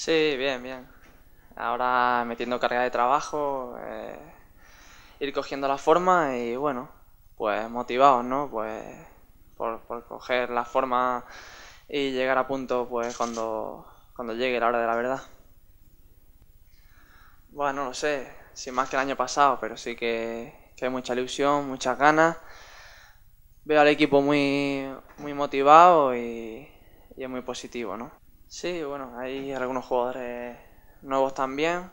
Sí, bien, bien. Ahora metiendo carga de trabajo, eh, ir cogiendo la forma y bueno, pues motivados, ¿no? Pues por, por, coger la forma y llegar a punto pues cuando, cuando llegue la hora de la verdad. Bueno, no lo sé, sin más que el año pasado, pero sí que, hay mucha ilusión, muchas ganas. Veo al equipo muy, muy motivado y, y es muy positivo, ¿no? Sí, bueno, hay algunos jugadores nuevos también.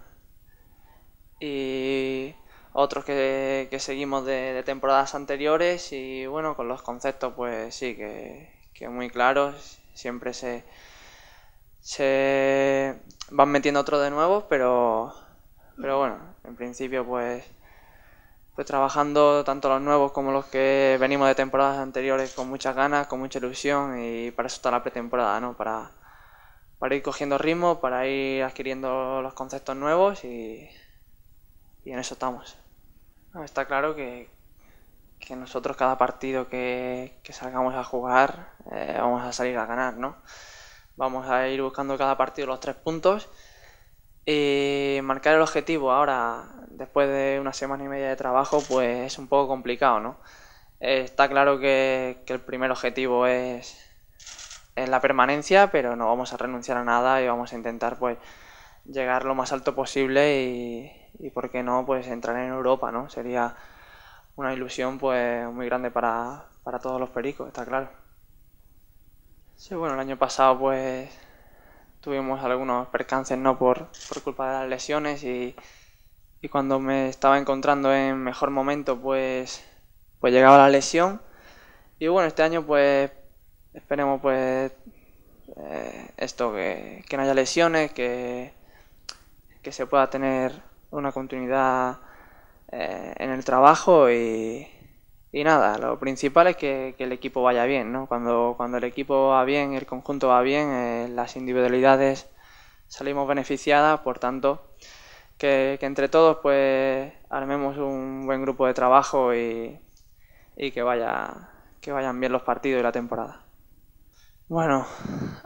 Y otros que, seguimos de, temporadas anteriores. Y bueno, con los conceptos, pues sí, que, muy claros. Siempre se, se van metiendo otros de nuevos, pero, pero bueno, en principio, pues pues trabajando tanto los nuevos como los que venimos de temporadas anteriores con muchas ganas, con mucha ilusión y para eso está la pretemporada, ¿no? Para, para ir cogiendo ritmo, para ir adquiriendo los conceptos nuevos y, en eso estamos. está claro que, que, nosotros cada partido que, salgamos a jugar eh, vamos a salir a ganar, ¿no? Vamos a ir buscando cada partido los tres puntos y marcar el objetivo ahora, después de una semana y media de trabajo, pues es un poco complicado, ¿no? Eh, está claro que, que el primer objetivo es en la permanencia, pero no vamos a renunciar a nada y vamos a intentar pues llegar lo más alto posible y, y por qué no, pues entrar en Europa, ¿no? Sería una ilusión pues muy grande para, para todos los pericos, está claro. Sí, bueno, el año pasado pues tuvimos algunos percances, ¿no? Por, por culpa de las lesiones y, y cuando me estaba encontrando en mejor momento pues, pues llegaba la lesión. Y bueno, este año pues Esperemos pues eh, esto, que, no haya lesiones, que, que se pueda tener una continuidad eh, en el trabajo y, y, nada, lo principal es que, el equipo vaya bien, ¿no? Cuando, cuando el equipo va bien, el conjunto va bien, eh, las individualidades salimos beneficiadas, por tanto, que, que, entre todos pues armemos un buen grupo de trabajo y, y que, vaya, que vayan bien los partidos y la temporada. Bueno,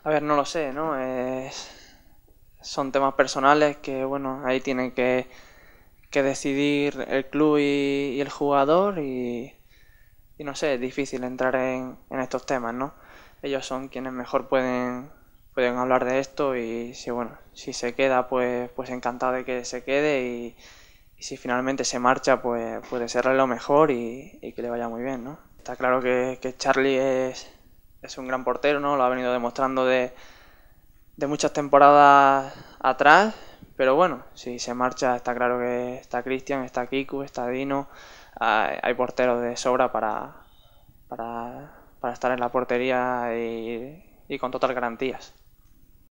a ver, no lo sé, ¿no? son temas personales que, bueno, ahí tienen que, que decidir el club y, el jugador y, no sé, es difícil entrar en, en, estos temas, ¿no? Ellos son quienes mejor pueden, pueden hablar de esto y si, bueno, si se queda, pues, pues encantado de que se quede y, si finalmente se marcha, pues, puede ser lo mejor y, que le vaya muy bien, ¿no? Está claro que, que Charlie es es un gran portero, ¿no? Lo ha venido demostrando de, muchas temporadas atrás. Pero bueno, si se marcha, está claro que está Cristian, está Kiku, está Dino. Hay, porteros de sobra para, para, estar en la portería y, y con total garantías.